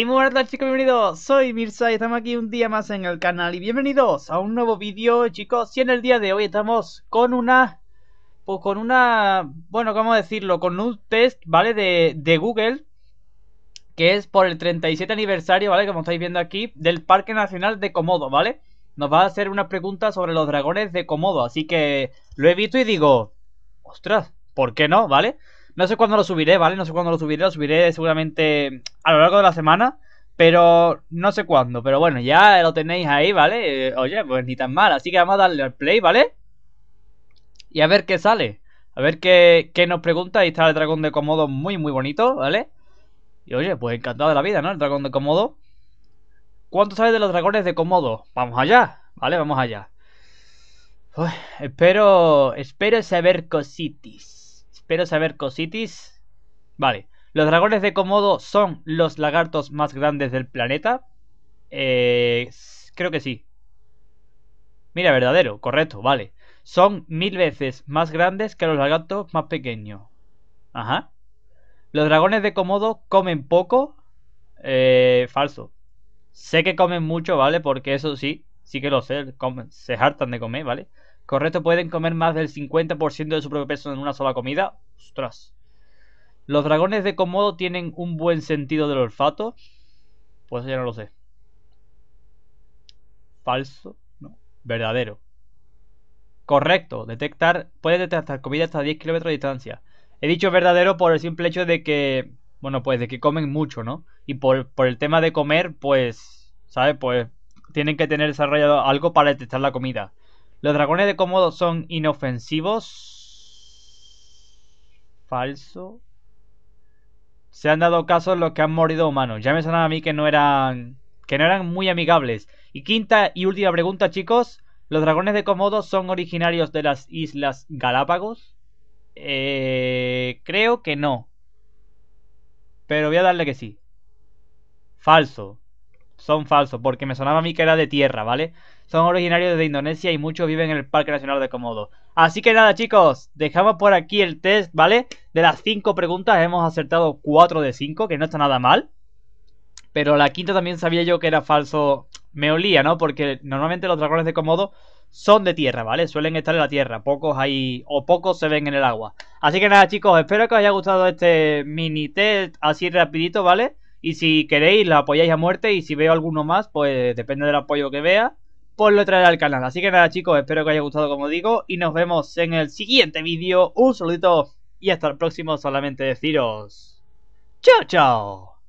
Hey buenas chicos, bienvenidos, soy Mirsa y estamos aquí un día más en el canal y bienvenidos a un nuevo vídeo chicos y en el día de hoy estamos con una, pues con una, bueno cómo decirlo, con un test vale de, Google que es por el 37 aniversario vale, como estáis viendo aquí, del Parque Nacional de Komodo vale, nos va a hacer una pregunta sobre los dragones de Komodo así que lo he visto y digo, ostras, ¿por qué no? vale no sé cuándo lo subiré, ¿vale? No sé cuándo lo subiré, lo subiré seguramente a lo largo de la semana, pero no sé cuándo. Pero bueno, ya lo tenéis ahí, ¿vale? Eh, oye, pues ni tan mal. Así que vamos a darle al play, ¿vale? Y a ver qué sale. A ver qué, qué nos pregunta. Ahí está el dragón de Komodo muy, muy bonito, ¿vale? Y oye, pues encantado de la vida, ¿no? El dragón de Komodo ¿Cuánto sabes de los dragones de Komodo? Vamos allá, ¿vale? Vamos allá. espero, espero saber cositis. Pero saber cositis. Vale. Los dragones de Komodo son los lagartos más grandes del planeta. Eh, creo que sí. Mira, verdadero, correcto, vale. Son mil veces más grandes que los lagartos más pequeños. Ajá. Los dragones de Komodo comen poco. Eh, falso. Sé que comen mucho, ¿vale? Porque eso sí, sí que lo sé. se hartan de comer, ¿vale? Correcto, pueden comer más del 50% de su propio peso en una sola comida. Ostras. ¿Los dragones de Komodo tienen un buen sentido del olfato? Pues ya no lo sé. Falso. No. Verdadero. Correcto. Detectar. Puede detectar comida hasta 10 kilómetros de distancia. He dicho verdadero por el simple hecho de que. Bueno, pues de que comen mucho, ¿no? Y por, el tema de comer, pues. ¿Sabes? Pues tienen que tener desarrollado algo para detectar la comida. ¿Los dragones de Komodo son inofensivos? falso. Se han dado casos los que han morido humanos. Ya me sonaba a mí que no eran que no eran muy amigables. Y quinta y última pregunta, chicos. ¿Los dragones de Komodo son originarios de las Islas Galápagos? Eh, creo que no. Pero voy a darle que sí. Falso son falsos, porque me sonaba a mí que era de tierra, ¿vale? Son originarios de Indonesia y muchos viven en el Parque Nacional de Komodo. Así que nada, chicos, dejamos por aquí el test, ¿vale? De las 5 preguntas hemos acertado 4 de 5, que no está nada mal. Pero la quinta también sabía yo que era falso. Me olía, ¿no? Porque normalmente los dragones de Komodo son de tierra, ¿vale? Suelen estar en la tierra, pocos hay o pocos se ven en el agua. Así que nada, chicos, espero que os haya gustado este mini test así rapidito, ¿vale? Y si queréis, la apoyáis a muerte. Y si veo alguno más, pues depende del apoyo que vea, pues lo traeré al canal. Así que nada, chicos, espero que os haya gustado, como digo. Y nos vemos en el siguiente vídeo. Un saludito y hasta el próximo. Solamente deciros: ¡Chao, chao!